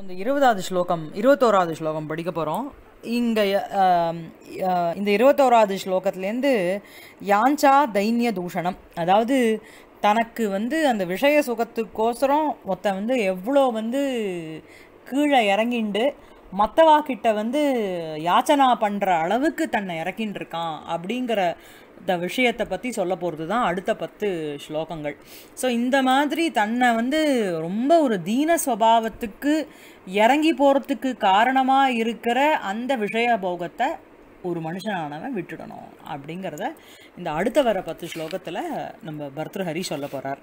இந்த இருபதாவது ஸ்லோகம் இருபத்தோராவது ஸ்லோகம் படிக்க போகிறோம் இங்கே இந்த இருபத்தோராவது ஸ்லோகத்துலேருந்து யாஞ்சா தைன்ய தூஷணம் அதாவது தனக்கு வந்து அந்த விஷய சுகத்துக்கோசரம் ஒருத்தன் வந்து எவ்வளோ வந்து கீழே இறங்கிண்டு மற்றவா கிட்ட வந்து யாச்சனா பண்ணுற அளவுக்கு தன்னை இறக்கின்னு இருக்கான் அப்படிங்கிற த விஷயத்தை பற்றி சொல்ல போகிறது தான் அடுத்த பத்து ஸ்லோகங்கள் ஸோ இந்த மாதிரி தன்னை வந்து ரொம்ப ஒரு தீன சுவாவத்துக்கு இறங்கி போகிறதுக்கு காரணமாக இருக்கிற அந்த விஷய போகத்தை ஒரு மனுஷனானவன் விட்டுடணும் அப்படிங்கிறத இந்த அடுத்த வர பத்து ஸ்லோகத்தில் நம்ம பர்தஹரி சொல்ல போகிறார்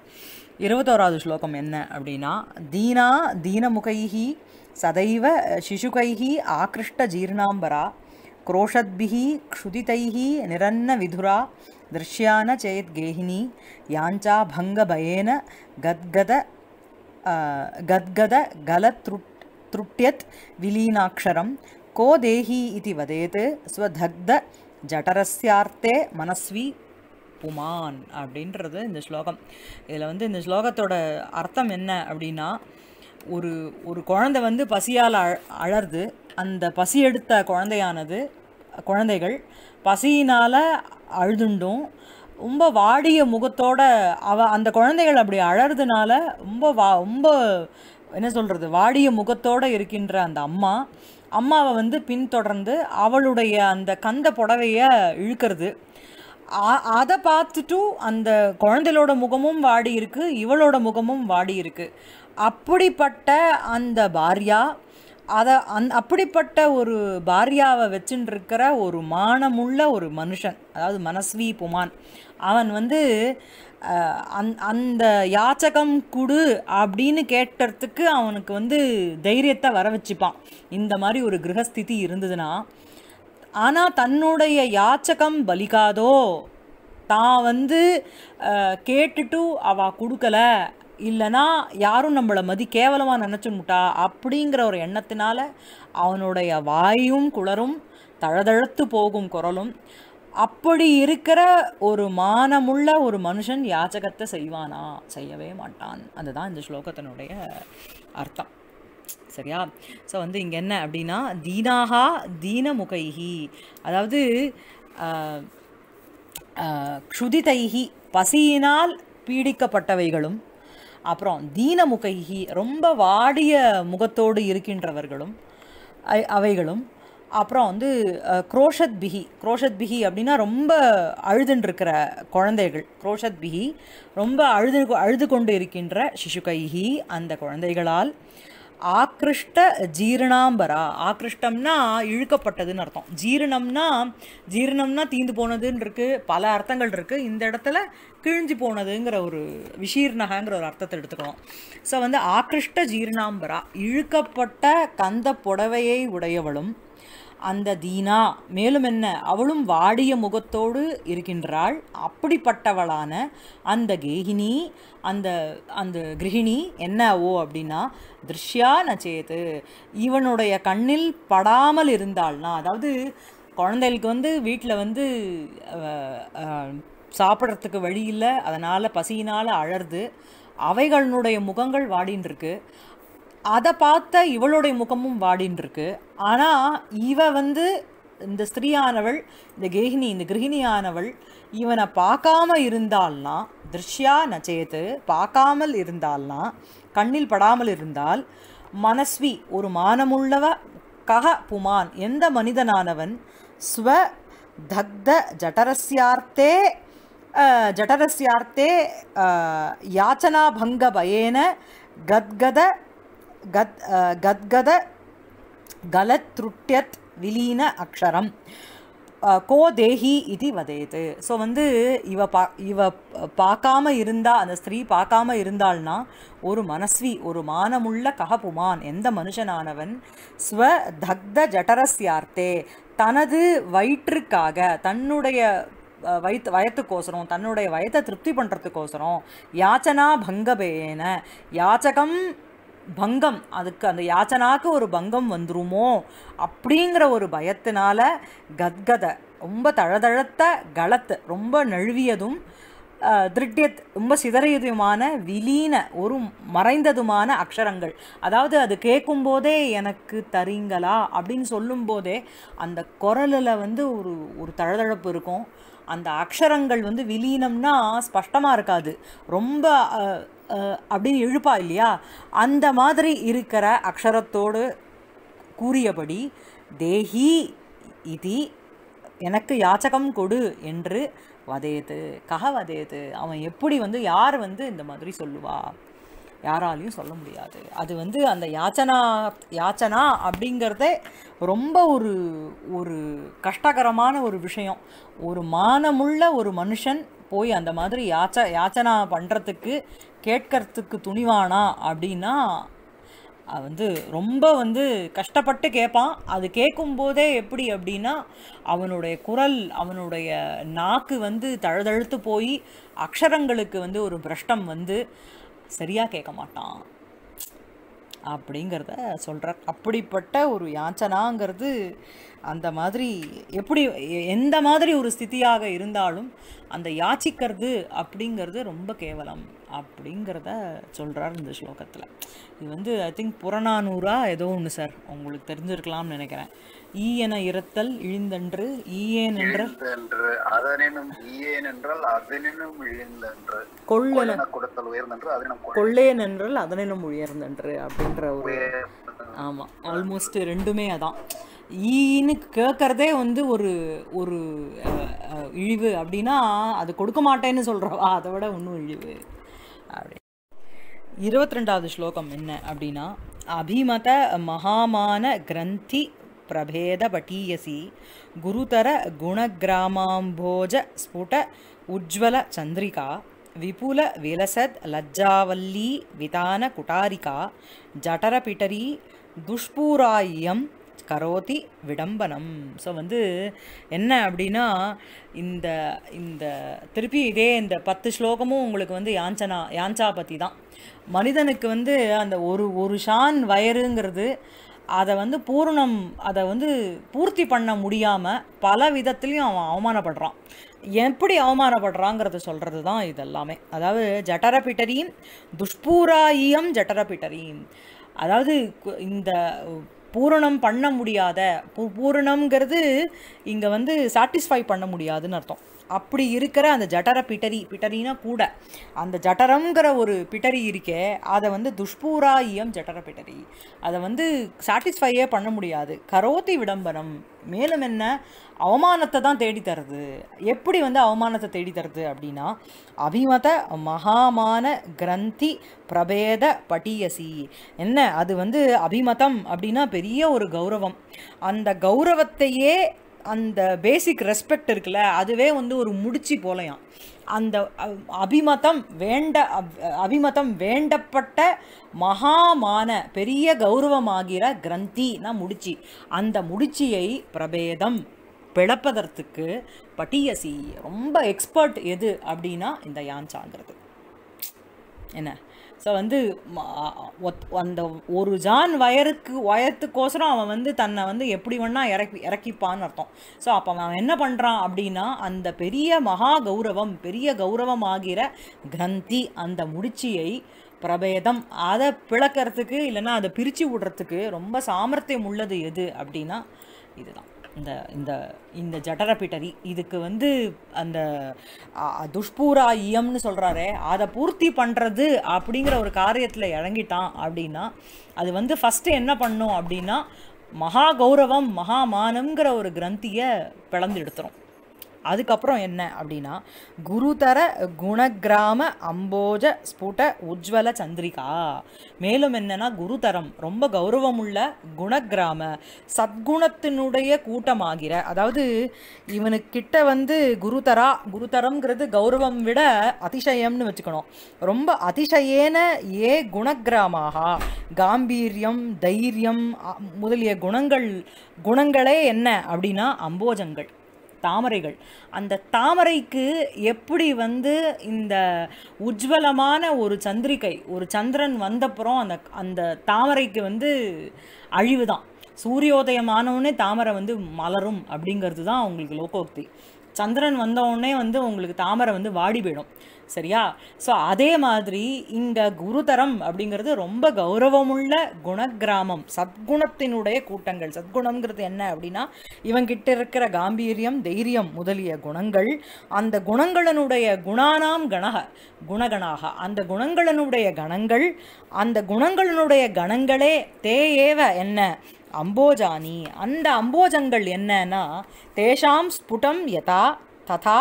இருபத்தோராவது ஸ்லோகம் என்ன அப்படின்னா தீனா தீனமுகைஹி சதைவ சிசுகைஹி ஆக்ருஷ்ட ஜீர்ணாம்பரா குரோஷத்பிஹி க்ஷுதிதைஹி நிரன்ன விதுரா திருஷ்யான சேத் கேஹினி யாஞ்சா பங்க பயேன கத்கத கத்கத கலத்ருட் த்ருட்யத் விலீனாட்சரம் கோ தேஹி இது வதேத் ஸ்வதக்த ஜடரஸ்யார்த்தே மனஸ்வி புமான் அப்படின்றது இந்த ஸ்லோகம் இதில் வந்து இந்த ஸ்லோகத்தோட அர்த்தம் என்ன அப்படின்னா ஒரு ஒரு குழந்தை வந்து பசியால் அழ அழருது அந்த பசி எடுத்த குழந்தையானது குழந்தைகள் பசியினால் அழுதுண்டும் ரொம்ப வாடிய முகத்தோட அவ அந்த குழந்தைகள் அப்படி அழறதுனால ரொம்ப வா ரொம்ப என்ன சொல்கிறது வாடிய முகத்தோடு இருக்கின்ற அந்த அம்மா அம்மாவை வந்து பின்தொடர்ந்து அவளுடைய அந்த கந்த புடவையை இழுக்கிறது அதை பார்த்துட்டும் அந்த குழந்தையோட முகமும் வாடி இருக்குது இவளோட முகமும் வாடி இருக்குது அப்படிப்பட்ட அந்த பாரியா அதை அந் அப்படிப்பட்ட ஒரு பாரியாவை இருக்கிற ஒரு மானமுள்ள ஒரு மனுஷன் அதாவது மனஸ்வி புமான் அவன் வந்து அந் அந்த யாச்சகம் குடு அப்படின்னு கேட்டுறதுக்கு அவனுக்கு வந்து தைரியத்தை வர வச்சுப்பான் இந்த மாதிரி ஒரு கிரகஸ்திதி இருந்ததுன்னா ஆனால் தன்னுடைய யாச்சகம் பலிக்காதோ தான் வந்து கேட்டுட்டு அவள் கொடுக்கலை இல்லைனா யாரும் நம்மளை மதி கேவலமாக முட்டா அப்படிங்கிற ஒரு எண்ணத்தினால அவனுடைய வாயும் குளரும் தழதழுத்து போகும் குரலும் அப்படி இருக்கிற ஒரு மானமுள்ள ஒரு மனுஷன் யாச்சகத்தை செய்வானா செய்யவே மாட்டான் அதுதான் இந்த ஸ்லோகத்தினுடைய அர்த்தம் சரியா ஸோ வந்து இங்கே என்ன அப்படின்னா தீனாகா தீனமுகைஹி அதாவது க்ஷுதிதைஹி பசியினால் பீடிக்கப்பட்டவைகளும் அப்புறம் தீனமுகைகி ரொம்ப வாடிய முகத்தோடு இருக்கின்றவர்களும் அவைகளும் அப்புறம் வந்து குரோஷத் பிகி குரோஷத் பிகி அப்படின்னா ரொம்ப அழுதுன்றிருக்கிற குழந்தைகள் குரோஷத் பிகி ரொம்ப அழுது அழுது கொண்டு இருக்கின்ற சிசுகைகி அந்த குழந்தைகளால் ஆக்ருஷ்ட ஜீரணாம்பரா ஆக்ருஷ்டம்னா இழுக்கப்பட்டதுன்னு அர்த்தம் ஜீரணம்னா ஜீரணம்னா தீந்து போனதுன்னு இருக்குது பல அர்த்தங்கள் இருக்குது இந்த இடத்துல கிழிஞ்சு போனதுங்கிற ஒரு விஷீர்ணகங்கிற ஒரு அர்த்தத்தை எடுத்துக்கணும் ஸோ வந்து ஆக்ருஷ்ட ஜீரணாம்பரா இழுக்கப்பட்ட கந்த புடவையை உடையவளும் அந்த தீனா மேலும் என்ன அவளும் வாடிய முகத்தோடு இருக்கின்றாள் அப்படிப்பட்டவளான அந்த கேகினி அந்த அந்த கிரகிணி என்ன ஓ அப்படின்னா திருஷ்யா நச்சேது இவனுடைய கண்ணில் படாமல் இருந்தாள்னா அதாவது குழந்தைகளுக்கு வந்து வீட்டில் வந்து சாப்பிட்றதுக்கு வழி இல்லை அதனால் பசியினால் அழருது அவைகளினுடைய முகங்கள் வாடின்னு இருக்கு அதை பார்த்த இவளுடைய முகமும் வாடின்ருக்கு ஆனால் இவ வந்து இந்த ஸ்திரீயானவள் இந்த கேகினி இந்த கிருஹிணியானவள் இவனை பார்க்காம இருந்தால்னா திருஷ்யா நச்சேத்து பார்க்காமல் இருந்தால்னா கண்ணில் படாமல் இருந்தால் மனஸ்வி ஒரு மானமுள்ளவ கஹ புமான் எந்த மனிதனானவன் ஸ்வ தக்த ஜட்டரஸ்யார்த்தே ஜட்டரஸ்யார்த்தே யாச்சனா பங்க பயேன கத்கத கத் கத்கத கலத்ருட்யத் விலீன அக்ஷரம் கோ தேஹி இது வதேது ஸோ வந்து இவ பா இவ பார்க்காம இருந்தா அந்த ஸ்திரீ பார்க்காம இருந்தாள்னா ஒரு மனஸ்வி ஒரு மானமுள்ள கஹபுமான் எந்த மனுஷனானவன் ஸ்வ தக்த ஜட்டரஸ்யார்த்தே தனது வயிற்றுக்காக தன்னுடைய வயிற்று வயத்துக்கோசரம் தன்னுடைய வயத்தை திருப்தி பண்ணுறதுக்கோசரம் யாச்சனா பங்கபேன யாச்சகம் பங்கம் அதுக்கு அந்த யாச்சனாக்கு ஒரு பங்கம் வந்துருமோ அப்படிங்கிற ஒரு பயத்தினால கத்கதை ரொம்ப தழதழத்த கலத்து ரொம்ப நழுவியதும் திருட்டியத் ரொம்ப சிதறியதுமான விலீன ஒரு மறைந்ததுமான அக்ஷரங்கள் அதாவது அது கேட்கும் போதே எனக்கு தரீங்களா அப்படின்னு சொல்லும்போதே அந்த குரலில் வந்து ஒரு ஒரு தழதழப்பு இருக்கும் அந்த அக்ஷரங்கள் வந்து விலீனம்னா ஸ்பஷ்டமாக இருக்காது ரொம்ப அப்படின்னு எழுப்பா இல்லையா அந்த மாதிரி இருக்கிற அக்ஷரத்தோடு கூறியபடி தேஹி இதி எனக்கு யாச்சகம் கொடு என்று வதையது கக வதையது அவன் எப்படி வந்து யார் வந்து இந்த மாதிரி சொல்லுவா யாராலையும் சொல்ல முடியாது அது வந்து அந்த யாச்சனா யாச்சனா அப்படிங்கிறத ரொம்ப ஒரு ஒரு கஷ்டகரமான ஒரு விஷயம் ஒரு மானமுள்ள ஒரு மனுஷன் போய் அந்த மாதிரி யாச்ச யாச்சனா பண்ணுறதுக்கு கேட்கறதுக்கு துணிவானா அப்படின்னா வந்து ரொம்ப வந்து கஷ்டப்பட்டு கேட்பான் அது கேட்கும்போதே எப்படி அப்படின்னா அவனுடைய குரல் அவனுடைய நாக்கு வந்து தழுதழுத்து போய் அக்ஷரங்களுக்கு வந்து ஒரு பிரஷ்டம் வந்து சரியாக கேட்க மாட்டான் அப்படிங்கிறத சொல்கிறார் அப்படிப்பட்ட ஒரு யாச்சனாங்கிறது அந்த மாதிரி எப்படி எந்த மாதிரி ஒரு ஸ்திதியாக இருந்தாலும் அந்த யாச்சிக்கிறது அப்படிங்கிறது ரொம்ப கேவலம் அப்படிங்கிறத சொல்கிறார் இந்த ஸ்லோகத்தில் இது வந்து ஐ திங்க் புறநானூறா ஏதோ ஒன்று சார் உங்களுக்கு தெரிஞ்சிருக்கலாம்னு நினைக்கிறேன் என இரத்தல் இழிந்தன்று ஈயேன் என்ற அதனினும் ஈயேன் என்றால் அதனினும் இழிந்தன்று கொள்ளன கொடுத்தல் உயர்ந்தன்று அதனினும் கொள்ளேன் என்றால் அதனினும் உயர்ந்தன்று அப்படின்ற ஒரு ஆமா ஆல்மோஸ்ட் ரெண்டுமே அதான் ஈன்னு கேட்கறதே வந்து ஒரு ஒரு இழிவு அப்படின்னா அது கொடுக்க மாட்டேன்னு சொல்கிறவா அதை விட இன்னும் இழிவு அப்படி இருபத்தி ரெண்டாவது ஸ்லோகம் என்ன அப்படின்னா அபிமத மகாமான கிரந்தி பிரபேத பட்டீயசி प्रभेद पठीयसी உஜ்வல சந்திரிகா விபுல விலசத் லஜ்ஜாவல்லி விதான குட்டாரிகா ஜடரபிட்டரி துஷ்பூராயம் கரோதி விடம்பனம் ஸோ வந்து என்ன அப்படின்னா இந்த இந்த திருப்பி இதே இந்த பத்து ஸ்லோகமும் உங்களுக்கு வந்து யாஞ்சனா யாஞ்சா பற்றி தான் மனிதனுக்கு வந்து அந்த ஒரு ஒரு ஷான் வயறுங்கிறது அதை வந்து பூரணம் அதை வந்து பூர்த்தி பண்ண முடியாமல் பல விதத்துலேயும் அவன் அவமானப்படுறான் எப்படி அவமானப்படுறாங்கிறத சொல்கிறது தான் இதெல்லாமே அதாவது ஜட்டரபிட்டரியும் துஷ்பூராயியம் ஜட்டரபிட்டரியும் அதாவது இந்த பூரணம் பண்ண முடியாத பூ பூரணங்கிறது இங்கே வந்து சாட்டிஸ்ஃபை பண்ண முடியாதுன்னு அர்த்தம் அப்படி இருக்கிற அந்த ஜட்டர பிட்டரி பிட்டரினா கூட அந்த ஜட்டரங்கிற ஒரு பிட்டரி இருக்கே அதை வந்து துஷ்பூராயம் ஜட்டர பிட்டரி அதை வந்து சாட்டிஸ்ஃபையே பண்ண முடியாது கரோத்தி விடம்பரம் மேலும் என்ன அவமானத்தை தான் தருது எப்படி வந்து அவமானத்தை தேடித்தருது அப்படின்னா அபிமத மகாமான கிரந்தி பிரபேத பட்டியசி என்ன அது வந்து அபிமதம் அப்படின்னா பெரிய ஒரு கௌரவம் அந்த கௌரவத்தையே அந்த பேசிக் ரெஸ்பெக்ட் இருக்குல்ல அதுவே வந்து ஒரு முடிச்சு போலையாம் அந்த அபிமதம் வேண்ட அபிமதம் வேண்டப்பட்ட மகாமான பெரிய கௌரவமாகிற கிரந்தினா முடிச்சு அந்த முடிச்சியை பிரபேதம் பிளப்பதற்கு பட்டியசி ரொம்ப எக்ஸ்பர்ட் எது அப்படின்னா இந்த யான் சாங்கிறது என்ன ஸோ வந்து அந்த ஒரு ஜான் வயருக்கு வயத்துக்கோசரம் அவன் வந்து தன்னை வந்து எப்படி வேணா இறக்கி இறக்கிப்பான்னு அர்த்தம் ஸோ அப்போ அவன் என்ன பண்ணுறான் அப்படின்னா அந்த பெரிய மகா கௌரவம் பெரிய கௌரவம் ஆகிற கிரந்தி அந்த முடிச்சியை பிரபேதம் அதை பிளக்கிறதுக்கு இல்லைன்னா அதை பிரித்து விடுறதுக்கு ரொம்ப சாமர்த்தியம் உள்ளது எது அப்படின்னா இதுதான் இந்த இந்த இந்த ஜட்டரபிட்டரி இதுக்கு வந்து அந்த துஷ்பூரா இயம்னு சொல்கிறாரே அதை பூர்த்தி பண்ணுறது அப்படிங்கிற ஒரு காரியத்தில் இறங்கிட்டான் அப்படின்னா அது வந்து ஃபஸ்ட்டு என்ன பண்ணும் அப்படின்னா மகா கௌரவம் மகாமானங்கிற ஒரு கிரந்தியை பிளந்து எடுத்துரும் அதுக்கப்புறம் என்ன அப்படின்னா குருதர குணகிராம அம்போஜ ஸ்புட உஜ்வல சந்திரிகா மேலும் என்னன்னா குருதரம் ரொம்ப கௌரவமுள்ள குணகிராம சத்குணத்தினுடைய கூட்டமாகிற அதாவது இவனுக்கிட்ட வந்து குருதரா குருதரம்ங்கிறது கௌரவம் விட அதிசயம்னு வச்சுக்கணும் ரொம்ப அதிசயேன ஏ குணகிராமாக காம்பீரியம் தைரியம் முதலிய குணங்கள் குணங்களே என்ன அப்படின்னா அம்போஜங்கள் தாமரைகள் அந்த தாமரைக்கு எப்படி வந்து இந்த உஜ்வலமான ஒரு சந்திரிகை ஒரு சந்திரன் வந்தப்புறம் அந்த அந்த தாமரைக்கு வந்து அழிவு தான் சூரியோதயமானவுடனே தாமரை வந்து மலரும் அப்படிங்கிறது தான் அவங்களுக்கு லோகோக்தி சந்திரன் வந்தவுடனே வந்து உங்களுக்கு தாமரை வந்து வாடி போயிடும் சரியா ஸோ அதே மாதிரி இங்கே குருதரம் அப்படிங்கிறது ரொம்ப கௌரவமுள்ள குணகிராமம் சத்குணத்தினுடைய கூட்டங்கள் சத்குணங்கிறது என்ன அப்படின்னா இவங்கிட்ட இருக்கிற காம்பீரியம் தைரியம் முதலிய குணங்கள் அந்த குணங்களனுடைய குணானாம் கணக குணகணாக அந்த குணங்களனுடைய கணங்கள் அந்த குணங்களனுடைய கணங்களே தேயேவ என்ன அம்போஜானி அந்த அம்போஜங்கள் என்னன்னா தேஷாம் ஸ்புடம் யதா तथा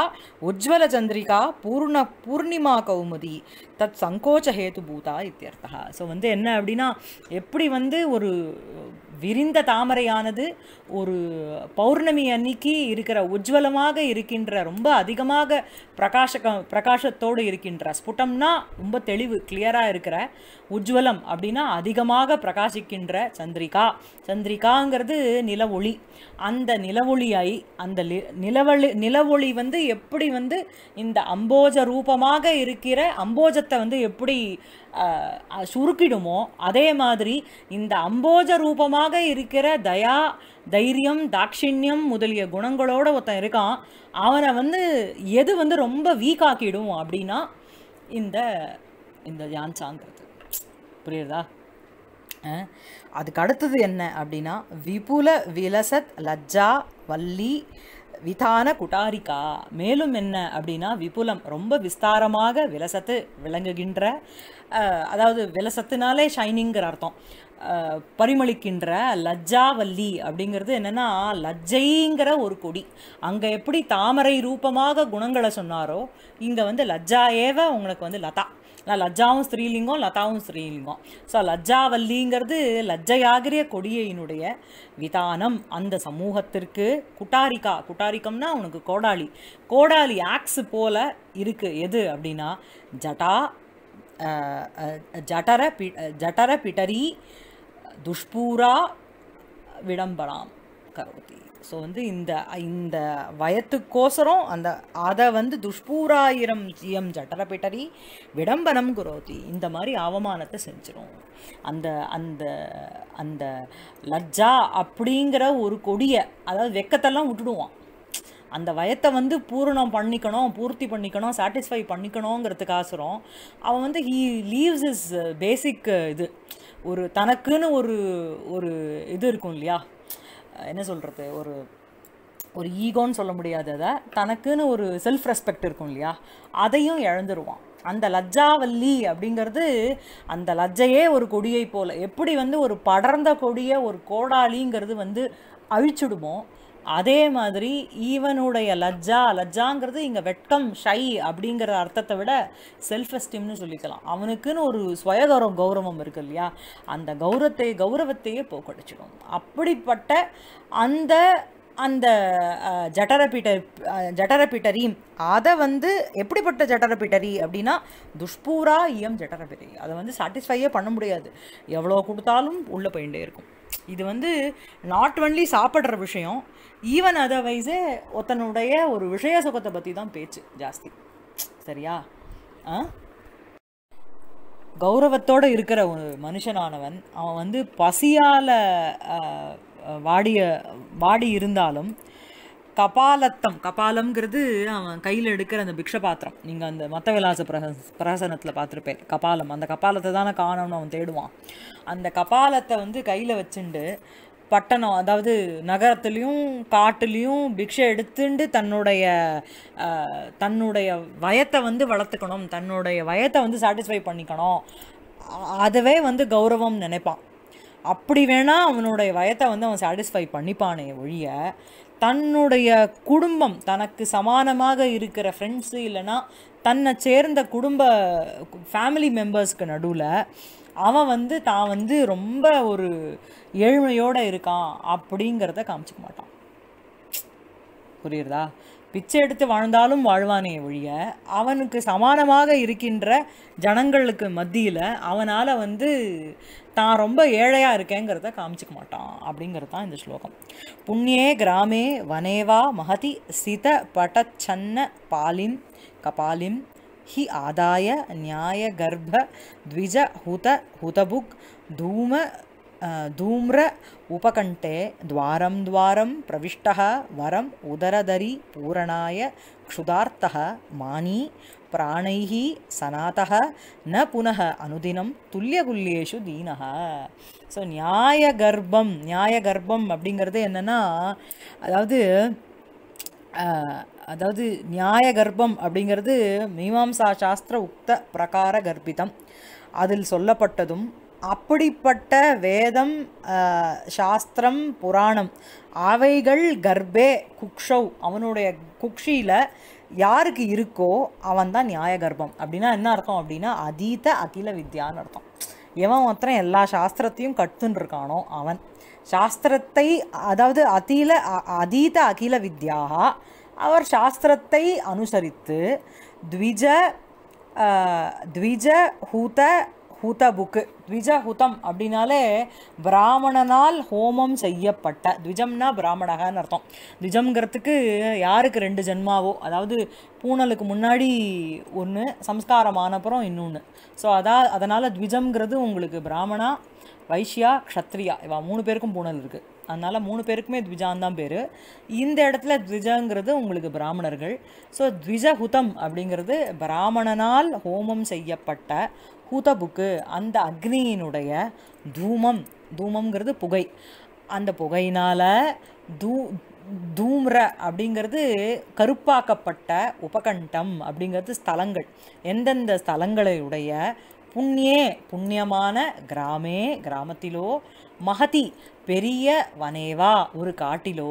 உஜ்வலச்சந்திரிகா பூர்ண பூர்ணிமா கௌமுதி தத் சங்கோச்ச ஹேதுபூதா இத்தியர்த்தா ஸோ வந்து என்ன அப்படின்னா எப்படி வந்து ஒரு விரிந்த தாமரையானது ஒரு பௌர்ணமி அன்னைக்கு இருக்கிற உஜ்வலமாக இருக்கின்ற ரொம்ப அதிகமாக பிரகாஷக பிரகாசத்தோடு இருக்கின்ற ஸ்புட்டம்னா ரொம்ப தெளிவு கிளியராக இருக்கிற உஜ்வலம் அப்படின்னா அதிகமாக பிரகாசிக்கின்ற சந்திரிகா சந்திரிகாங்கிறது நில ஒளி அந்த நிலவொளியாய் அந்த நிலவொளி நிலவொளி வந்து எப்படி வந்து இந்த அம்போஜ ரூபமாக இருக்கிற அம்போஜத்தை வந்து எப்படி சுருக்கிடுமோ அதே மாதிரி இந்த அம்போஜ ரூபமாக குணமாக இருக்கிற தயா தைரியம் தாட்சிணியம் முதலிய குணங்களோட ஒருத்தன் இருக்கான் அவனை வந்து எது வந்து ரொம்ப வீக் ஆக்கிடும் அப்படின்னா இந்த இந்த யான்சாங்கிறது புரியுறதா அதுக்கு அடுத்தது என்ன அப்படின்னா விபுல விலசத் லஜ்ஜா வள்ளி விதான குட்டாரிக்கா மேலும் என்ன அப்படின்னா விபுலம் ரொம்ப விஸ்தாரமாக விலசத்து விளங்குகின்ற அதாவது விலசத்துனாலே ஷைனிங்கிற அர்த்தம் பரிமளிக்கின்ற லஜ்ஜாவல்லி அப்படிங்கிறது என்னென்னா லஜ்ஜைங்கிற ஒரு கொடி அங்கே எப்படி தாமரை ரூபமாக குணங்களை சொன்னாரோ இங்கே வந்து லஜ்ஜா ஏவ உங்களுக்கு வந்து லதா நான் லஜ்ஜாவும் ஸ்ரீலிங்கம் லதாவும் ஸ்ரீலிங்கம் ஸோ லஜ்ஜாவல்லிங்கிறது லஜ்ஜையாகிற கொடியினுடைய விதானம் அந்த சமூகத்திற்கு குட்டாரிக்கா குட்டாரிக்கம்னா உனக்கு கோடாலி கோடாலி ஆக்ஸ் போல இருக்குது எது அப்படின்னா ஜட்டா ஜட்டர பி ஜட்டர பிட்டரி துஷ்பூரா விடம்பலாம் கரோதி ஸோ வந்து இந்த இந்த வயத்துக்கோசரம் அந்த அதை வந்து துஷ்பூராயிரம் ஜியம் ஜட்டரபிட்டரி விடம்பரம் குரோதி இந்த மாதிரி அவமானத்தை செஞ்சிடும் அந்த அந்த அந்த லஜ்ஜா அப்படிங்கிற ஒரு கொடியை அதாவது வெக்கத்தெல்லாம் விட்டுடுவான் அந்த வயத்தை வந்து பூரணம் பண்ணிக்கணும் பூர்த்தி பண்ணிக்கணும் சாட்டிஸ்ஃபை பண்ணிக்கணுங்கிறதுக்காசரம் அவன் வந்து ஹீ லீவ்ஸ் இஸ் பேசிக் இது ஒரு தனக்குன்னு ஒரு ஒரு இது இருக்கும் இல்லையா என்ன சொல்கிறது ஒரு ஒரு ஈகோன்னு சொல்ல முடியாது அதை தனக்குன்னு ஒரு செல்ஃப் ரெஸ்பெக்ட் இருக்கும் இல்லையா அதையும் இழந்துருவான் அந்த லஜ்ஜாவல்லி அப்படிங்கிறது அந்த லஜ்ஜையே ஒரு கொடியை போல் எப்படி வந்து ஒரு படர்ந்த கொடியை ஒரு கோடாலிங்கிறது வந்து அழிச்சுடுமோ அதே மாதிரி ஈவனுடைய லஜ்ஜா லஜ்ஜாங்கிறது இங்கே வெட்கம் ஷை அப்படிங்கிற அர்த்தத்தை விட செல்ஃப் எஸ்டீம்னு சொல்லிக்கலாம் அவனுக்குன்னு ஒரு சுயகௌரவ கௌரவம் இருக்கு இல்லையா அந்த கௌரவத்தை கௌரவத்தையே போக்கடிச்சிடும் அப்படிப்பட்ட அந்த அந்த ஜட்டரபீட்டர் ஜட்டரபீட்டரியும் அதை வந்து எப்படிப்பட்ட ஜட்டரபிட்டரி அப்படின்னா துஷ்பூரா இயம் ஜட்டரபிட்டரி அதை வந்து சாட்டிஸ்ஃபையே பண்ண முடியாது எவ்வளோ கொடுத்தாலும் உள்ளே போயிட்டே இருக்கும் இது வந்து நாட் ஒன்லி சாப்பிட்ற விஷயம் ஈவன் அதர்வைஸே ஒருத்தனுடைய ஒரு விஷய சுகத்தை பற்றி தான் பேச்சு ஜாஸ்தி சரியா ஆ கௌரவத்தோடு இருக்கிற ஒரு மனுஷனானவன் அவன் வந்து பசியால் வாடிய வாடி இருந்தாலும் கபாலத்தம் கபாலம்ங்கிறது அவன் கையில் எடுக்கிற அந்த பிக்ஷ பாத்திரம் நீங்கள் அந்த மத்த விலாச பிரச பிரசனத்தில் பார்த்துருப்பேன் கபாலம் அந்த கபாலத்தை தானே காணோம்னு அவன் தேடுவான் அந்த கபாலத்தை வந்து கையில் வச்சுண்டு பட்டணம் அதாவது நகரத்துலேயும் காட்டுலேயும் பிக்ஷை எடுத்துண்டு தன்னுடைய தன்னுடைய வயத்தை வந்து வளர்த்துக்கணும் தன்னுடைய வயத்தை வந்து சாட்டிஸ்ஃபை பண்ணிக்கணும் அதுவே வந்து கௌரவம் நினைப்பான் அப்படி வேணால் அவனுடைய வயத்தை வந்து அவன் சாட்டிஸ்ஃபை பண்ணிப்பானே ஒழிய தன்னுடைய குடும்பம் தனக்கு சமானமாக இருக்கிற ஃப்ரெண்ட்ஸு இல்லைன்னா தன்னை சேர்ந்த குடும்ப ஃபேமிலி மெம்பர்ஸ்க்கு நடுவில் அவன் வந்து தான் வந்து ரொம்ப ஒரு ஏழ்மையோடு இருக்கான் அப்படிங்கிறத காமிச்சிக்க மாட்டான் புரியுறதா பிச்சை எடுத்து வாழ்ந்தாலும் வாழ்வானே ஒழிய அவனுக்கு சமானமாக இருக்கின்ற ஜனங்களுக்கு மத்தியில் அவனால் வந்து தான் ரொம்ப ஏழையாக இருக்கேங்கிறத காமிச்சிக்க மாட்டான் அப்படிங்கிறது தான் இந்த ஸ்லோகம் புண்ணியே கிராமே வனேவா மகதி சித படச்சன்ன பாலிம் கபாலிம் ஹி ஆதாய நியாய கர்ப்ப த்விஜ ஹுத ஹுதபுக் தூம தூம்ர உபகண்டே துவாரம் துவாரம் प्रविष्टः வரம் உதரதரி பூரணாய क्षुधार्तः மானி பிராணைः சனாதः ந புனக அனுதினம் துல்லியகுல்லியேஷு தீனக ஸோ நியாய கர்ப்பம் நியாய கர்ப்பம் அப்படிங்கிறது என்னென்னா அதாவது அதாவது நியாய கர்ப்பம் அப்படிங்கிறது மீமாம்சா சாஸ்திர உக்த பிரகார கர்ப்பிதம் அதில் சொல்லப்பட்டதும் அப்படிப்பட்ட வேதம் சாஸ்திரம் புராணம் அவைகள் கர்ப்பே குக்ஷவ் அவனுடைய குக்ஷியில் யாருக்கு இருக்கோ அவன் தான் நியாய கர்ப்பம் அப்படின்னா என்ன அர்த்தம் அப்படின்னா அதீத அகில வித்யான்னு அர்த்தம் எவன் மாத்திரம் எல்லா சாஸ்திரத்தையும் கற்றுன்னு இருக்கானோ அவன் சாஸ்திரத்தை அதாவது அதீல அதீத அகில வித்யாக அவர் சாஸ்திரத்தை அனுசரித்து த்விஜ த்விஜ ஹூத ஹூத புக்கு த்விஜஹூதம் அப்படின்னாலே பிராமணனால் ஹோமம் செய்யப்பட்ட த்விஜம்னா பிராமணகான்னு அர்த்தம் த்விஜம்ங்கிறதுக்கு யாருக்கு ரெண்டு ஜென்மாவோ அதாவது பூனலுக்கு முன்னாடி ஒன்று சம்ஸ்காரம் ஆனப்புறம் இன்னொன்று ஸோ அதா அதனால் த்விஜம்ங்கிறது உங்களுக்கு பிராமணா வைஷ்யா க்ஷத்ரியா இவா மூணு பேருக்கும் பூனல் இருக்குது அதனால் மூணு பேருக்குமே த்விஜான் தான் பேர் இந்த இடத்துல த்விஜாங்கிறது உங்களுக்கு பிராமணர்கள் ஸோ த்விஜஹுதம் அப்படிங்கிறது பிராமணனால் ஹோமம் செய்யப்பட்ட புக்கு அந்த அக்னியினுடைய தூமம் தூமம்ங்கிறது புகை அந்த புகையினால் தூ தூம்ர அப்படிங்கிறது கருப்பாக்கப்பட்ட உபகண்டம் அப்படிங்கிறது ஸ்தலங்கள் எந்தெந்த ஸ்தலங்களையுடைய புண்ணியே புண்ணியமான கிராமே கிராமத்திலோ மகதி பெரிய வனேவா ஒரு காட்டிலோ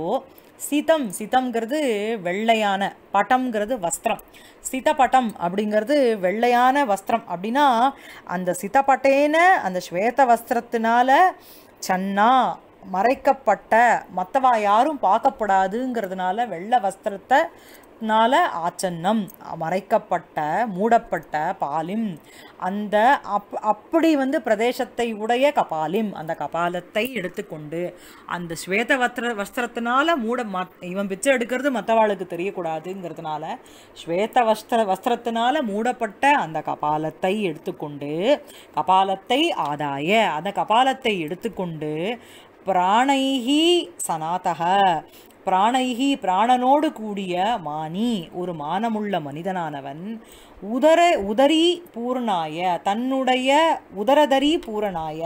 சிதம் சிதம்ங்கிறது வெள்ளையான பட்டம்ங்கிறது வஸ்திரம் சிதப்பட்டம் அப்படிங்கிறது வெள்ளையான வஸ்திரம் அப்படின்னா அந்த சிதப்பட்டேன அந்த ஸ்வேத வஸ்திரத்தினால சன்னா மறைக்கப்பட்ட மற்றவா யாரும் பார்க்கப்படாதுங்கிறதுனால வெள்ளை வஸ்திரத்தை அகத்தினால ஆச்சன்னம் மறைக்கப்பட்ட மூடப்பட்ட பாலிம் அந்த அப் அப்படி வந்து பிரதேசத்தை உடைய கபாலிம் அந்த கபாலத்தை எடுத்துக்கொண்டு அந்த ஸ்வேத வஸ்திர வஸ்திரத்தினால மூட இவன் பிச்சை எடுக்கிறது மற்றவாளுக்கு தெரியக்கூடாதுங்கிறதுனால ஸ்வேத வஸ்திர வஸ்திரத்தினால மூடப்பட்ட அந்த கபாலத்தை எடுத்துக்கொண்டு கபாலத்தை ஆதாய அந்த கபாலத்தை எடுத்துக்கொண்டு பிராணைகி சனாதக பிராணைகி பிராணனோடு கூடிய மானி ஒரு மானமுள்ள மனிதனானவன் உதர உதரி பூரணாய தன்னுடைய உதரதரி பூரணாய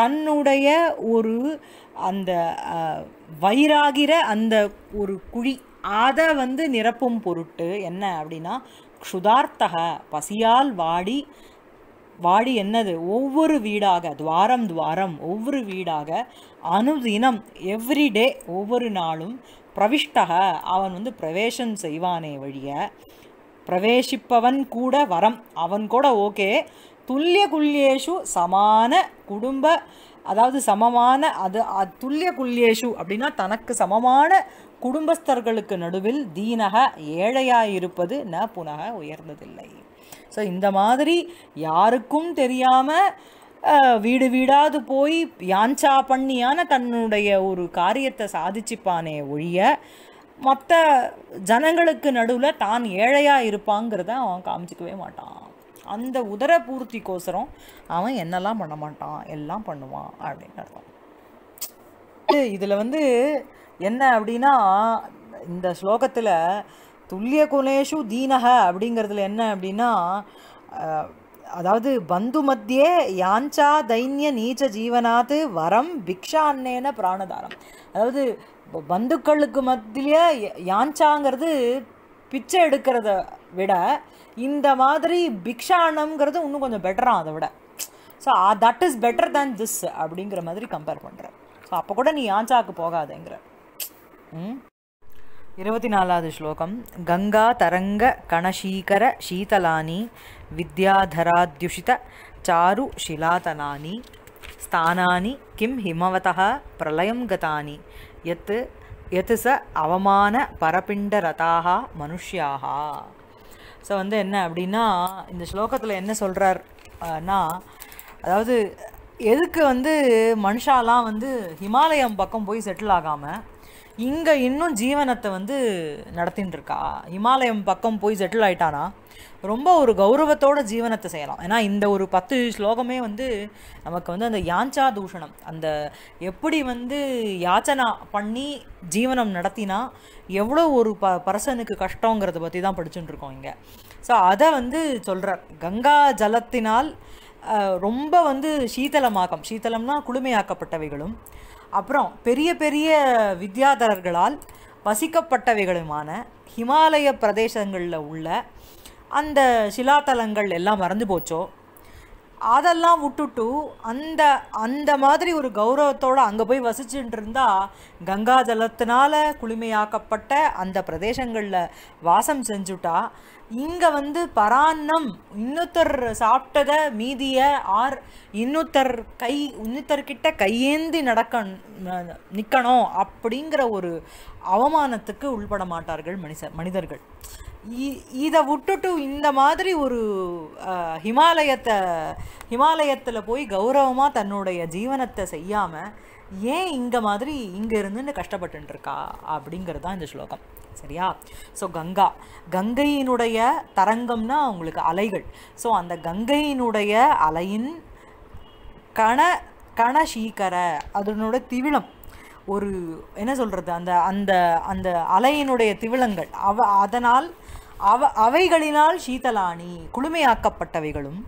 தன்னுடைய ஒரு அந்த வயிறாகிற அந்த ஒரு குழி அதை வந்து நிரப்பும் பொருட்டு என்ன அப்படின்னா க்ஷுதார்த்தக பசியால் வாடி வாடி என்னது ஒவ்வொரு வீடாக துவாரம் துவாரம் ஒவ்வொரு வீடாக அனுதினம் எவ்ரிடே ஒவ்வொரு நாளும் பிரவிஷ்டக அவன் வந்து பிரவேசம் செய்வானே வழிய பிரவேசிப்பவன் கூட வரம் அவன் கூட ஓகே துல்லிய குல்யேஷு சமான குடும்ப அதாவது சமமான அது துல்லிய குல்யேஷு அப்படின்னா தனக்கு சமமான குடும்பஸ்தர்களுக்கு நடுவில் தீனக ஏழையா இருப்பது ந புனக உயர்ந்ததில்லை ஸோ இந்த மாதிரி யாருக்கும் தெரியாமல் வீடு வீடாது போய் யான்ச்சா பண்ணியான தன்னுடைய ஒரு காரியத்தை சாதிச்சுப்பானே ஒழிய மற்ற ஜனங்களுக்கு நடுவில் தான் ஏழையாக இருப்பாங்கிறத அவன் காமிச்சிக்கவே மாட்டான் அந்த உதர பூர்த்திக்கோசரம் அவன் என்னெல்லாம் பண்ண மாட்டான் எல்லாம் பண்ணுவான் அப்படின்னு அர்த்தம் இதில் வந்து என்ன அப்படின்னா இந்த ஸ்லோகத்தில் துல்லிய குலேஷு தீனக அப்படிங்கிறதுல என்ன அப்படின்னா அதாவது பந்து மத்தியே யாஞ்சா தைன்ய நீச்ச ஜீவனாத்து வரம் பிக்ஷா அன்னேன பிராணதாரம் அதாவது பந்துக்களுக்கு மத்தியிலே யாஞ்சாங்கிறது பிச்சை எடுக்கிறத விட இந்த மாதிரி பிக்ஷானம்ங்கிறது இன்னும் கொஞ்சம் பெட்டராக அதை விட so that is better than this அப்படிங்கிற மாதிரி கம்பேர் பண்ணுற ஸோ அப்போ கூட நீ யாஞ்சாவுக்கு போகாதேங்கிற ம் இருபத்தி நாலாவது ஸ்லோகம் கங்கா தரங்க கணசீகர சீதலானி विद्याधराद्युषितचारुशिलातनानि स्थानानि किं हिमवतः प्रलयं கதானி எத் எது ச அவமான பரப்பிண்டரதாக மனுஷியாகா ஸோ வந்து என்ன அப்படின்னா இந்த ஸ்லோகத்தில் என்ன சொல்கிறார்னா அதாவது எதுக்கு வந்து மனுஷாலாம் வந்து ஹிமாலயம் பக்கம் போய் செட்டில் ஆகாமல் இங்கே இன்னும் ஜீவனத்தை வந்து நடத்தின்னு இருக்கா ஹிமாலயம் பக்கம் போய் செட்டில் ஆயிட்டானா ரொம்ப ஒரு கௌரவத்தோட ஜீவனத்தை செய்யலாம் ஏன்னா இந்த ஒரு பத்து ஸ்லோகமே வந்து நமக்கு வந்து அந்த யாஞ்சா தூஷணம் அந்த எப்படி வந்து யாச்சனா பண்ணி ஜீவனம் நடத்தினா எவ்வளோ ஒரு ப பர்சனுக்கு கஷ்டங்கிறத பற்றி தான் படிச்சுட்டு இருக்கோம் இங்கே ஸோ அதை வந்து சொல்கிறார் கங்கா ஜலத்தினால் ரொம்ப வந்து சீதளமாக்கம் சீதளம்னா குளுமையாக்கப்பட்டவைகளும் அப்புறம் பெரிய பெரிய வித்யாதரர்களால் வசிக்கப்பட்டவைகளுமான ஹிமாலய பிரதேசங்களில் உள்ள அந்த சிலாத்தலங்கள் எல்லாம் மறந்து போச்சோ அதெல்லாம் விட்டுட்டு அந்த அந்த மாதிரி ஒரு கௌரவத்தோடு அங்கே போய் வசிச்சுட்டு இருந்தால் கங்கா ஜலத்தினால் குளுமையாக்கப்பட்ட அந்த பிரதேசங்களில் வாசம் செஞ்சுட்டா இங்கே வந்து பராண்ணம் இன்னொருத்தர் சாப்பிட்டதை மீதியை ஆர் இன்னொருத்தர் கை இன்னொருத்தர்கிட்ட கையேந்தி நடக்க நிற்கணும் அப்படிங்கிற ஒரு அவமானத்துக்கு உள்பட மாட்டார்கள் மனித மனிதர்கள் இதை விட்டுட்டு இந்த மாதிரி ஒரு ஹிமாலயத்தை ஹிமாலயத்தில் போய் கௌரவமாக தன்னுடைய ஜீவனத்தை செய்யாமல் ஏன் இந்த மாதிரி இங்கே இருந்துன்னு கஷ்டப்பட்டுருக்கா அப்படிங்கிறது தான் இந்த ஸ்லோகம் சரியா ஸோ கங்கா கங்கையினுடைய தரங்கம்னா அவங்களுக்கு அலைகள் ஸோ அந்த கங்கையினுடைய அலையின் கண கணசீக்கர அதனோட திவிழம் ஒரு என்ன சொல்கிறது அந்த அந்த அந்த அலையினுடைய திவிழங்கள் அவ அதனால் அவ அவைகளினால் சீதலானி குளுமையாக்கப்பட்டவைகளும்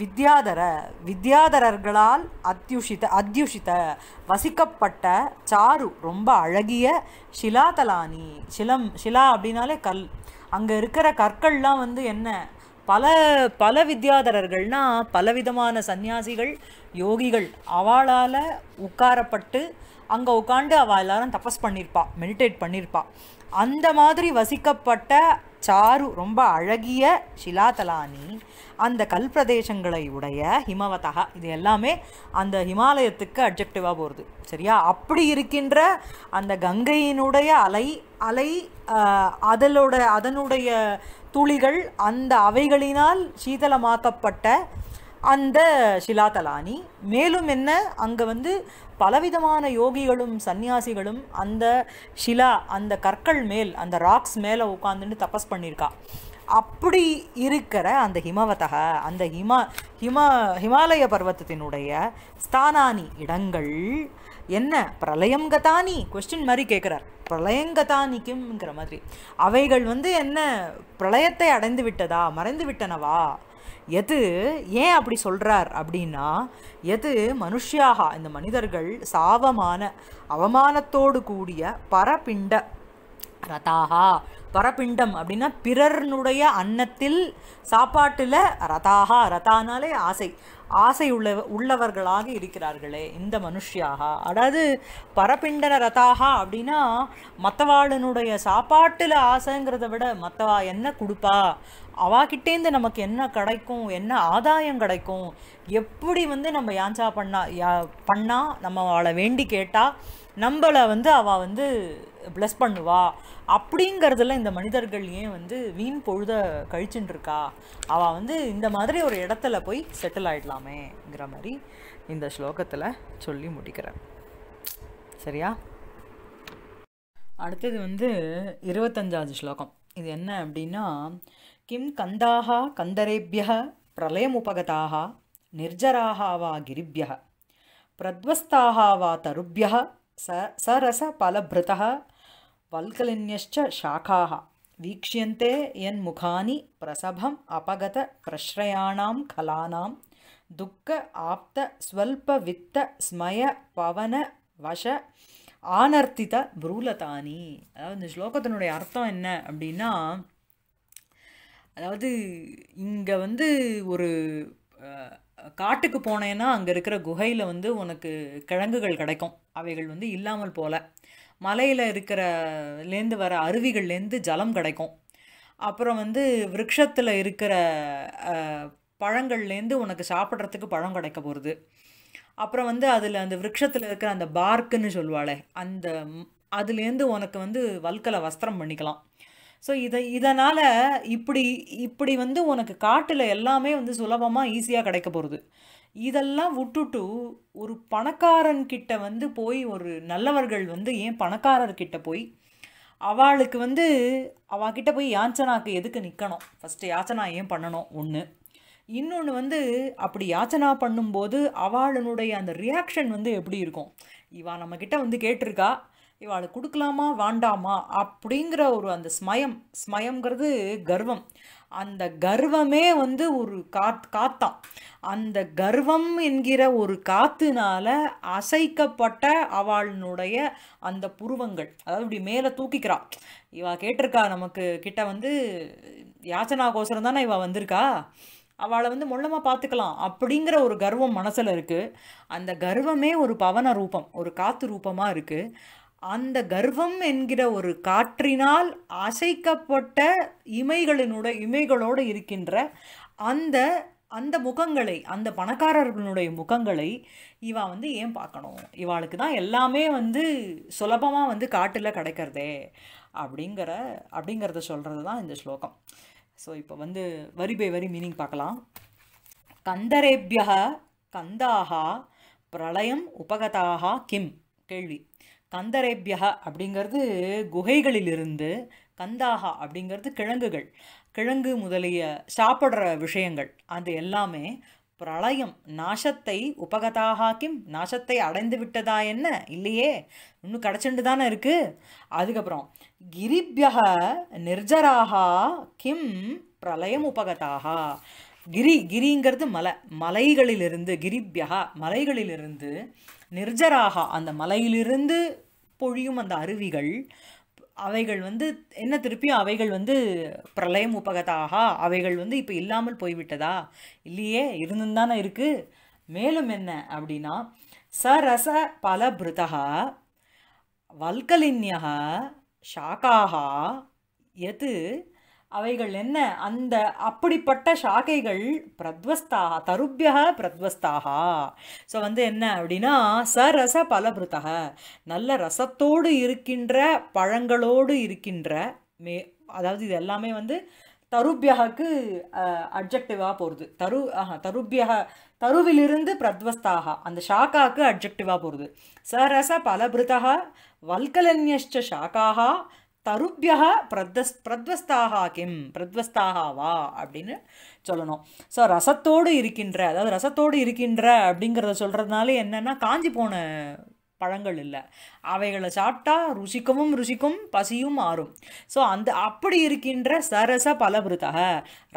வித்யாதர வித்யாதரர்களால் அத்தியுஷித அத்தியுஷித வசிக்கப்பட்ட சாரு ரொம்ப அழகிய ஷிலாதலானி சிலம் ஷிலா அப்படின்னாலே கல் அங்கே இருக்கிற கற்கள்லாம் வந்து என்ன பல பல வித்யாதரர்கள்னா பலவிதமான சந்நியாசிகள் யோகிகள் அவளால் உட்காரப்பட்டு அங்கே உட்காந்து அவள் எல்லாரும் தபஸ் பண்ணியிருப்பாள் மெடிடேட் பண்ணியிருப்பாள் அந்த மாதிரி வசிக்கப்பட்ட சாரு ரொம்ப அழகிய ஷிலாதலானி அந்த கல் பிரதேசங்களை உடைய ஹிமவதா இது எல்லாமே அந்த ஹிமாலயத்துக்கு அப்ஜெக்டிவாக போகிறது சரியா அப்படி இருக்கின்ற அந்த கங்கையினுடைய அலை அலை அதலோட அதனுடைய துளிகள் அந்த அவைகளினால் சீதளமாக்கப்பட்ட அந்த ஷிலாதலானி மேலும் என்ன அங்கே வந்து பலவிதமான யோகிகளும் சன்னியாசிகளும் அந்த ஷிலா அந்த கற்கள் மேல் அந்த ராக்ஸ் மேலே உட்காந்துன்னு தபஸ் பண்ணியிருக்கா அப்படி இருக்கிற அந்த ஹிமவதக அந்த ஹிமா ஹிம ஹிமாலய பர்வத்தத்தினுடைய ஸ்தானானி இடங்கள் என்ன பிரளயங்கதானி கொஸ்டின் மாதிரி கேட்குறார் பிரளயங்கதானி மாதிரி அவைகள் வந்து என்ன பிரளயத்தை அடைந்து விட்டதா மறைந்து விட்டனவா எது ஏன் அப்படி சொல்கிறார் அப்படின்னா எது மனுஷியாக இந்த மனிதர்கள் சாவமான அவமானத்தோடு கூடிய பரபிண்ட ரதாகா பரபிண்டம் அப்படின்னா பிறர்னுடைய அன்னத்தில் சாப்பாட்டில் ரதாகா ரதானாலே ஆசை ஆசை உள்ள உள்ளவர்களாக இருக்கிறார்களே இந்த மனுஷியாக அதாவது பரபிண்டன ரதாகா அப்படின்னா மற்றவாளனுடைய சாப்பாட்டில் ஆசைங்கிறத விட மற்றவா என்ன கொடுப்பா அவாகிட்டேந்து நமக்கு என்ன கிடைக்கும் என்ன ஆதாயம் கிடைக்கும் எப்படி வந்து நம்ம யாஞ்சா பண்ணா யா பண்ணால் நம்ம அவளை வேண்டி கேட்டால் நம்மளை வந்து அவள் வந்து பிளஸ் பண்ணுவா அப்படிங்கிறதுல இந்த மனிதர்கள் ஏன் வந்து வீண் பொழுத கழிச்சுட்டு இருக்கா அவள் வந்து இந்த மாதிரி ஒரு இடத்துல போய் செட்டில் ஆகிடலாமேங்கிற மாதிரி இந்த ஸ்லோகத்தில் சொல்லி முடிக்கிறேன் சரியா அடுத்தது வந்து இருபத்தஞ்சாவது ஸ்லோகம் இது என்ன அப்படின்னா கிம் கந்தாக கந்தரேபிய பிரளயமுபகதாக நிர்ஜராக வா கிரிபிய பிரத்வஸ்தாக வா தருபிய ச சரச பலபிருதா வீக்ஷியந்தே என் முகானி பிரசபம் அபகத வல்கலின்யश्च கலானாம் துக்க ஆப்த ஸ்வல்ப வித்த ஸ்மய பவன வஷ ஆனர்த்தித புரூலதானி அதாவது இந்த ஸ்லோகத்தினுடைய அர்த்தம் என்ன அப்படின்னா அதாவது இங்கே வந்து ஒரு காட்டுக்கு போனேன்னா அங்கே இருக்கிற குகையில் வந்து உனக்கு கிழங்குகள் கிடைக்கும் அவைகள் வந்து இல்லாமல் போல மலையில் இருக்கிறலேருந்து வர அருவிகள்லேருந்து ஜலம் கிடைக்கும் அப்புறம் வந்து விரக்ஷத்தில் இருக்கிற பழங்கள்லேருந்து உனக்கு சாப்பிட்றதுக்கு பழம் கிடைக்க போகிறது அப்புறம் வந்து அதில் அந்த விரக்ஷத்தில் இருக்கிற அந்த பார்க்குன்னு சொல்லுவாளே அந்த அதுலேருந்து உனக்கு வந்து வல்கலை வஸ்திரம் பண்ணிக்கலாம் ஸோ இதை இதனால் இப்படி இப்படி வந்து உனக்கு காட்டில் எல்லாமே வந்து சுலபமாக ஈஸியாக கிடைக்க போகிறது இதெல்லாம் விட்டுட்டு ஒரு பணக்காரன் கிட்ட வந்து போய் ஒரு நல்லவர்கள் வந்து ஏன் பணக்காரர்கிட்ட போய் அவளுக்கு வந்து அவகிட்ட போய் யாச்சனாக்கு எதுக்கு நிற்கணும் ஃபஸ்ட்டு யாச்சனா ஏன் பண்ணணும் ஒன்று இன்னொன்று வந்து அப்படி யாச்சனா பண்ணும்போது அவளுடைய அந்த ரியாக்ஷன் வந்து எப்படி இருக்கும் இவா நம்மக்கிட்ட வந்து கேட்டிருக்கா இவாளுக்கு கொடுக்கலாமா வேண்டாமா அப்படிங்கிற ஒரு அந்த ஸ்மயம் ஸ்மயங்கிறது கர்வம் அந்த கர்வமே வந்து ஒரு காத் காத்தான் அந்த கர்வம் என்கிற ஒரு காத்துனால அசைக்கப்பட்ட அவளுடைய அந்த புருவங்கள் அதாவது இப்படி மேலே தூக்கிக்கிறாள் இவா கேட்டிருக்கா நமக்கு கிட்ட வந்து யாச்சனா கோசரம் தானே இவள் வந்திருக்கா அவளை வந்து மொல்லமாக பார்த்துக்கலாம் அப்படிங்கிற ஒரு கர்வம் மனசில் இருக்குது அந்த கர்வமே ஒரு பவன ரூபம் ஒரு காத்து ரூபமாக இருக்குது அந்த கர்வம் என்கிற ஒரு காற்றினால் அசைக்கப்பட்ட இமைகளினுடைய இமைகளோடு இருக்கின்ற அந்த அந்த முகங்களை அந்த பணக்காரர்களுடைய முகங்களை இவா வந்து ஏன் பார்க்கணும் இவாளுக்கு தான் எல்லாமே வந்து சுலபமாக வந்து காட்டில் கிடைக்கிறதே அப்படிங்கிற அப்படிங்கிறத சொல்கிறது தான் இந்த ஸ்லோகம் ஸோ இப்போ வந்து வரி பை வரி மீனிங் பார்க்கலாம் கந்தரேபியா கந்தாக பிரளயம் உபகதாக கிம் கேள்வி கந்தரேபியா அப்படிங்கிறது குகைகளிலிருந்து கந்தாகா அப்படிங்கிறது கிழங்குகள் கிழங்கு முதலிய சாப்பிட்ற விஷயங்கள் அது எல்லாமே பிரளயம் நாசத்தை உபகதாகாக்கிம் நாசத்தை அடைந்து விட்டதா என்ன இல்லையே இன்னும் கிடச்சிண்டு தானே இருக்குது அதுக்கப்புறம் கிரிபியக நிர்ஜராகா கிம் பிரளயம் உபகதாகா கிரி கிரிங்கிறது மலை மலைகளிலிருந்து கிரிபியகா மலைகளிலிருந்து நிர்ஜராக அந்த மலையிலிருந்து பொழியும் அந்த அருவிகள் அவைகள் வந்து என்ன திருப்பியும் அவைகள் வந்து பிரளயம் உபகதாக அவைகள் வந்து இப்போ இல்லாமல் போய்விட்டதா இல்லையே தானே இருக்குது மேலும் என்ன அப்படின்னா சரச பலபிருதா வல்கலின்யா சாக்காக எது அவைகள் என்ன அந்த அப்படிப்பட்ட சாக்கைகள் பிரத்வஸ்தாக தருப்பியக பிரத்வஸ்தாக ஸோ வந்து என்ன அப்படின்னா சரச பலபிருதக நல்ல ரசத்தோடு இருக்கின்ற பழங்களோடு இருக்கின்ற மே அதாவது இது எல்லாமே வந்து தருப்பியகக்கு அப்ஜெக்டிவாக போகிறது தரு ஆஹா தருப்பியக தருவிலிருந்து பிரத்வஸ்தாக அந்த ஷாக்காக்கு அப்ஜெக்டிவாக போகிறது சரச பலபிருத்தக வல்கலன்யஷ்ட ஷாக்காக தருப்பியா பிரத்வஸ் பிரத்வஸ்தாக கிம் பிரத்வஸ்தாக வா அப்படின்னு சொல்லணும் ஸோ ரசத்தோடு இருக்கின்ற அதாவது ரசத்தோடு இருக்கின்ற அப்படிங்கிறத சொல்கிறதுனால என்னென்னா காஞ்சி போன பழங்கள் இல்லை அவைகளை சாப்பிட்டா ருசிக்கவும் ருசிக்கும் பசியும் ஆறும் ஸோ அந்த அப்படி இருக்கின்ற சரச பலபிருத்தக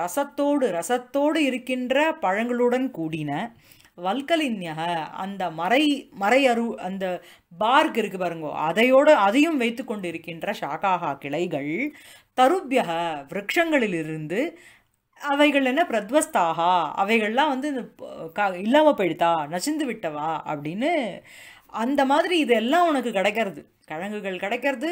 ரசத்தோடு ரசத்தோடு இருக்கின்ற பழங்களுடன் கூடின வல்கலின்யக அந்த மறை மறையரு அந்த பார்க் இருக்குது பாருங்கோ அதையோடு அதையும் வைத்து கொண்டு இருக்கின்ற ஷாக்காகா கிளைகள் தருபியக விரக்ஷங்களிலிருந்து அவைகள் என்ன பிரத்வஸ்தாகா அவைகள்லாம் வந்து க இல்லாமல் போயிடுதா நசிந்து விட்டவா அப்படின்னு அந்த மாதிரி இதெல்லாம் உனக்கு கிடைக்கிறது கிழங்குகள் கிடைக்கிறது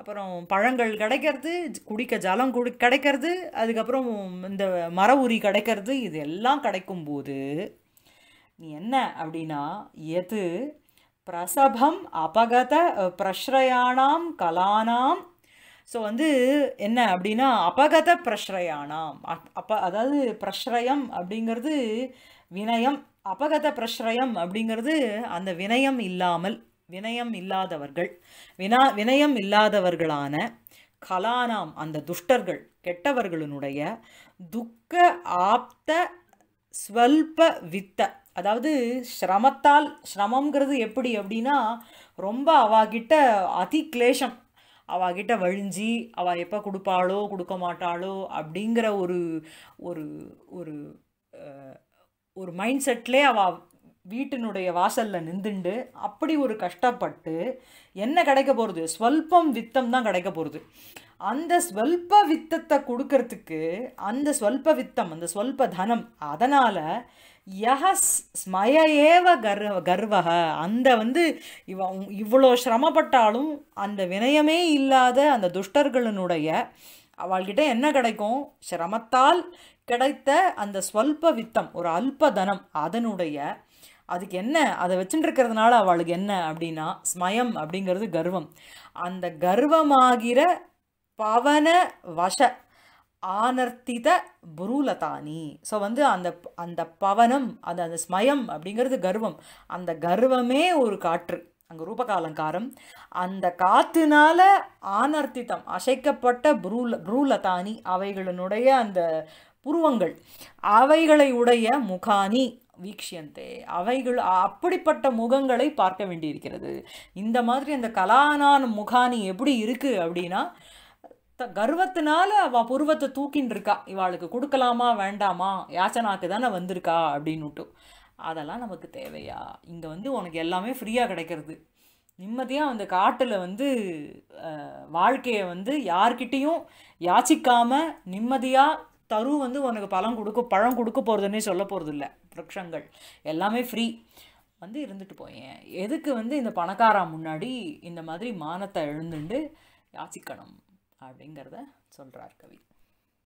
அப்புறம் பழங்கள் கிடைக்கிறது குடிக்க ஜலம் குடி கிடைக்கிறது அதுக்கப்புறம் இந்த மர உரி கிடைக்கிறது இது எல்லாம் கிடைக்கும் போது நீ என்ன அப்படின்னா எது பிரசபம் அபகத பிரஸ்ரயானாம் கலானாம் ஸோ வந்து என்ன அப்படின்னா அபகத பிரஸ்ரயானாம் அப்ப அதாவது பிரஸ்ரயம் அப்படிங்கிறது வினயம் அபகத பிரஸ்ரயம் அப்படிங்கிறது அந்த வினயம் இல்லாமல் வினயம் இல்லாதவர்கள் வினா வினயம் இல்லாதவர்களான கலானாம் அந்த துஷ்டர்கள் கெட்டவர்களினுடைய துக்க ஆப்த ஸ்வல்ப வித்த அதாவது சிரமத்தால் சிரமங்கிறது எப்படி அப்படின்னா ரொம்ப அவாகிட்ட அதி கிளேஷம் அவகிட்ட வழிஞ்சி அவள் எப்போ கொடுப்பாளோ கொடுக்க மாட்டாளோ அப்படிங்கிற ஒரு ஒரு ஒரு ஒரு மைண்ட் செட்லேயே அவள் வீட்டினுடைய வாசலில் நின்றுண்டு அப்படி ஒரு கஷ்டப்பட்டு என்ன கிடைக்க போகிறது ஸ்வல்பம் வித்தம் தான் கிடைக்க போகிறது அந்த ஸ்வல்ப வித்தத்தை கொடுக்கறதுக்கு அந்த ஸ்வல்ப வித்தம் அந்த ஸ்வல்ப தனம் அதனால் யஹஸ் ஸ்மய ஏவ கர்வ கர்வக அந்த வந்து இவ இவ்வளோ சிரமப்பட்டாலும் அந்த வினயமே இல்லாத அந்த துஷ்டர்களினுடைய அவள்கிட்ட என்ன கிடைக்கும் சிரமத்தால் கிடைத்த அந்த ஸ்வல்ப வித்தம் ஒரு அல்ப தனம் அதனுடைய அதுக்கு என்ன அதை வச்சுட்டு இருக்கிறதுனால அவளுக்கு என்ன அப்படின்னா ஸ்மயம் அப்படிங்கிறது கர்வம் அந்த கர்வமாகிற பவன வச ஆனர்த்தித புரூலதானி ஸோ வந்து அந்த அந்த பவனம் அந்த அந்த ஸ்மயம் அப்படிங்கிறது கர்வம் அந்த கர்வமே ஒரு காற்று அங்கே ரூபகாலங்காரம் அந்த காற்றுனால ஆனர்த்தித்தம் அசைக்கப்பட்ட புரூல புரூலதானி அவைகளினுடைய அந்த புருவங்கள் அவைகளை உடைய முகானி வீக்ஷியந்தே அவைகள் அப்படிப்பட்ட முகங்களை பார்க்க வேண்டியிருக்கிறது இந்த மாதிரி அந்த கலானான் முகானி எப்படி இருக்குது அப்படின்னா த கர்வத்தினால அவள் புருவத்தை தூக்கின்னு இருக்கா இவாளுக்கு கொடுக்கலாமா வேண்டாமா யாச்சனாக்கு தானே வந்திருக்கா அப்படின்னுட்டு அதெல்லாம் நமக்கு தேவையா இங்கே வந்து உனக்கு எல்லாமே ஃப்ரீயாக கிடைக்கிறது நிம்மதியாக அந்த காட்டில் வந்து வாழ்க்கையை வந்து யார்கிட்டேயும் யாச்சிக்காமல் நிம்மதியாக தரு வந்து உனக்கு பழம் கொடுக்க பழம் கொடுக்க போகிறதுன்னே சொல்ல போகிறதில்ல இல்லை விரக்ஷங்கள் எல்லாமே ஃப்ரீ வந்து இருந்துட்டு போயேன் எதுக்கு வந்து இந்த பணக்காரா முன்னாடி இந்த மாதிரி மானத்தை எழுந்துண்டு யாச்சிக்கணும் அப்படிங்கிறத சொல்கிறார் கவி